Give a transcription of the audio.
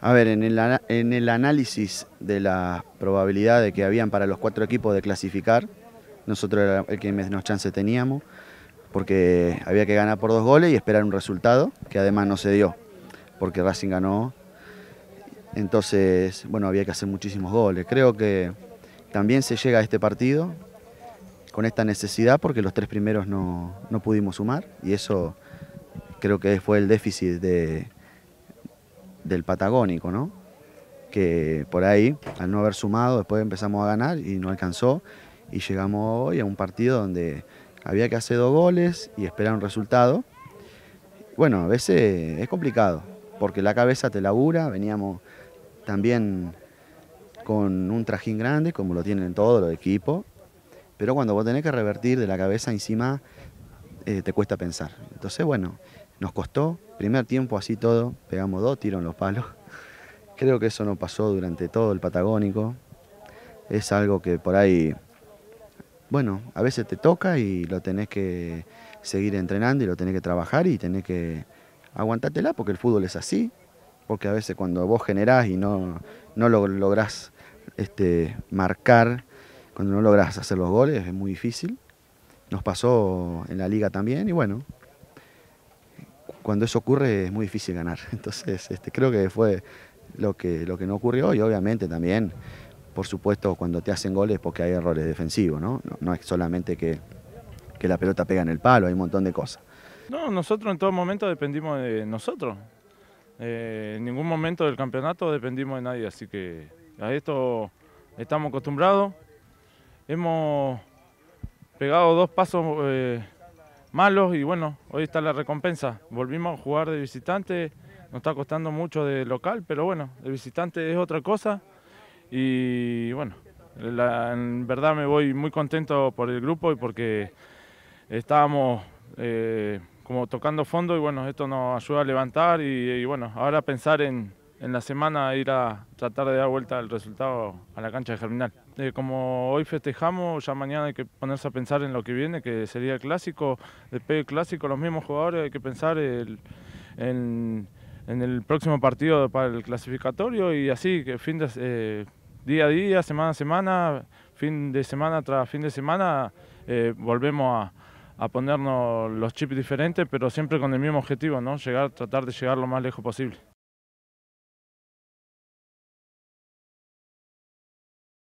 A ver, en el, análisis de las probabilidades que habían para los cuatro equipos de clasificar, nosotros era el que menos chance teníamos, porque había que ganar por dos goles y esperar un resultado, que además no se dio, porque Racing ganó. Entonces, bueno, había que hacer muchísimos goles. Creo que también se llega a este partido con esta necesidad, porque los tres primeros no pudimos sumar, y eso creo que fue el déficit de, del Patagónico, ¿no? Que por ahí, al no haber sumado, después empezamos a ganar y no alcanzó. Y llegamos hoy a un partido donde había que hacer dos goles y esperar un resultado. Bueno, a veces es complicado, porque la cabeza te labura, veníamos también con un trajín grande, como lo tienen todos los equipos, pero cuando vos tenés que revertir de la cabeza encima, eh, te cuesta pensar. Entonces, bueno, nos costó, primer tiempo así todo, pegamos dos tiros en los palos. Creo que eso no pasó durante todo el Patagónico. Es algo que por ahí, bueno, a veces te toca y lo tenés que seguir entrenando y lo tenés que trabajar y tenés que aguantártela porque el fútbol es así. Porque a veces cuando vos generás y no, no lo lográs este, marcar, cuando no lográs hacer los goles, es muy difícil. Nos pasó en la liga también y bueno, cuando eso ocurre es muy difícil ganar. Entonces, este, creo que fue lo que, lo que no ocurrió y obviamente también, por supuesto, cuando te hacen goles porque hay errores defensivos, ¿no? No, es solamente que, la pelota pega en el palo, hay un montón de cosas. No, nosotros en todo momento dependimos de nosotros. Eh, en ningún momento del campeonato dependimos de nadie, así que a esto estamos acostumbrados. Hemos pegado dos pasos eh, malos y bueno, hoy está la recompensa. Volvimos a jugar de visitante, nos está costando mucho de local, pero bueno, de visitante es otra cosa y bueno, la, en verdad me voy muy contento por el grupo y porque estábamos eh, como tocando fondo y bueno, esto nos ayuda a levantar y, y bueno, ahora pensar en en la semana ir a tratar de dar vuelta el resultado a la cancha de Germinal. Eh, como hoy festejamos, ya mañana hay que ponerse a pensar en lo que viene, que sería el clásico. Después clásico, los mismos jugadores hay que pensar en, el próximo partido para el clasificatorio y así, que fin de, eh, día a día, semana a semana, fin de semana tras fin de semana, eh, volvemos a, ponernos los chips diferentes, pero siempre con el mismo objetivo, ¿no? Llegar, tratar de llegar lo más lejos posible.